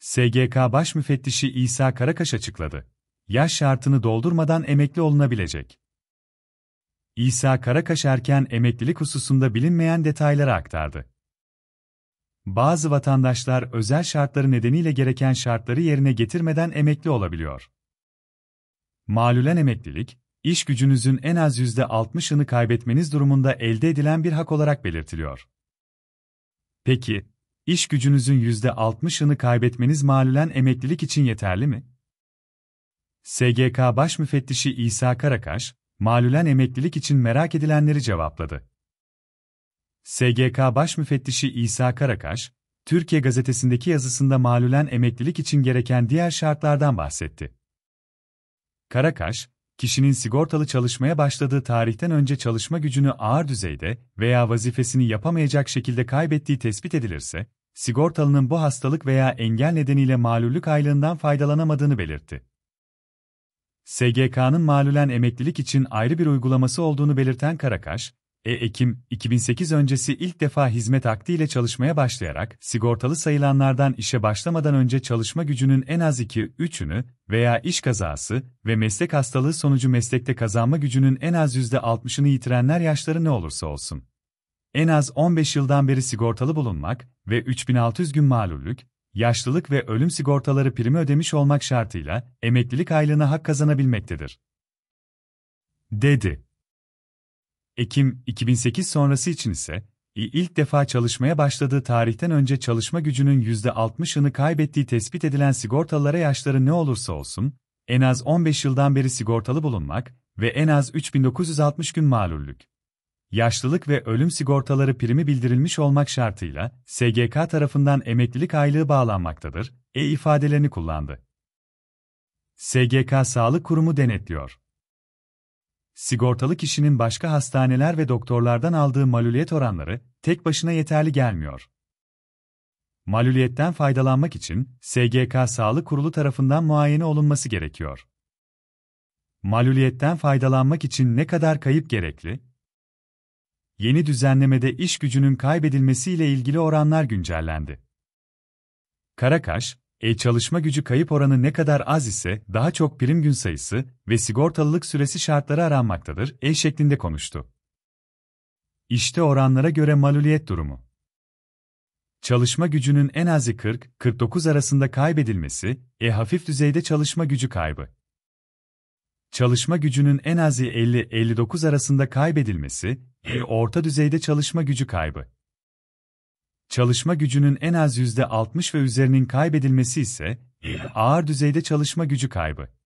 SGK Baş Müfettişi İsa Karakaş açıkladı. Yaş şartını doldurmadan emekli olunabilecek. İsa Karakaş erken emeklilik hususunda bilinmeyen detayları aktardı. Bazı vatandaşlar özel şartları nedeniyle gereken şartları yerine getirmeden emekli olabiliyor. Malulen emeklilik, iş gücünüzün en az %60'ını kaybetmeniz durumunda elde edilen bir hak olarak belirtiliyor. Peki, İş gücünüzün %60'ını kaybetmeniz malulen emeklilik için yeterli mi? SGK Baş Müfettişi İsa Karakaş, malulen emeklilik için merak edilenleri cevapladı. SGK Baş Müfettişi İsa Karakaş, Türkiye Gazetesi'ndeki yazısında malulen emeklilik için gereken diğer şartlardan bahsetti. Karakaş, kişinin sigortalı çalışmaya başladığı tarihten önce çalışma gücünü ağır düzeyde veya vazifesini yapamayacak şekilde kaybettiği tespit edilirse, sigortalının bu hastalık veya engel nedeniyle malullük aylığından faydalanamadığını belirtti. SGK'nın malulen emeklilik için ayrı bir uygulaması olduğunu belirten Karakaş, e Ekim 2008 öncesi ilk defa hizmet akdiyle çalışmaya başlayarak sigortalı sayılanlardan işe başlamadan önce çalışma gücünün en az 2-3'ünü veya iş kazası ve meslek hastalığı sonucu meslekte kazanma gücünün en az %60'ını yitirenler yaşları ne olursa olsun. En az 15 yıldan beri sigortalı bulunmak ve 3600 gün malullük, yaşlılık ve ölüm sigortaları primi ödemiş olmak şartıyla emeklilik aylığına hak kazanabilmektedir. Dedi. Ekim 2008 sonrası için ise, ilk defa çalışmaya başladığı tarihten önce çalışma gücünün %60'ını kaybettiği tespit edilen sigortalılara yaşları ne olursa olsun, en az 15 yıldan beri sigortalı bulunmak ve en az 3960 gün mağlullük. Yaşlılık ve ölüm sigortaları primi bildirilmiş olmak şartıyla SGK tarafından emeklilik aylığı bağlanmaktadır, e ifadelerini kullandı. SGK Sağlık Kurumu denetliyor sigortalı kişinin başka hastaneler ve doktorlardan aldığı maluliyet oranları tek başına yeterli gelmiyor. Maluliyetten faydalanmak için SGK Sağlık Kurulu tarafından muayene olunması gerekiyor. Maluliyetten faydalanmak için ne kadar kayıp gerekli? Yeni düzenlemede iş gücünün kaybedilmesiyle ilgili oranlar güncellendi. Karakaş, e çalışma gücü kayıp oranı ne kadar az ise daha çok prim gün sayısı ve sigortalılık süresi şartları aranmaktadır E şeklinde konuştu. İşte oranlara göre maluliyet durumu. Çalışma gücünün en azı 40-49 arasında kaybedilmesi, E hafif düzeyde çalışma gücü kaybı. Çalışma gücünün en azı 50-59 arasında kaybedilmesi, E orta düzeyde çalışma gücü kaybı çalışma gücünün en az %60 ve üzerinin kaybedilmesi ise ağır düzeyde çalışma gücü kaybı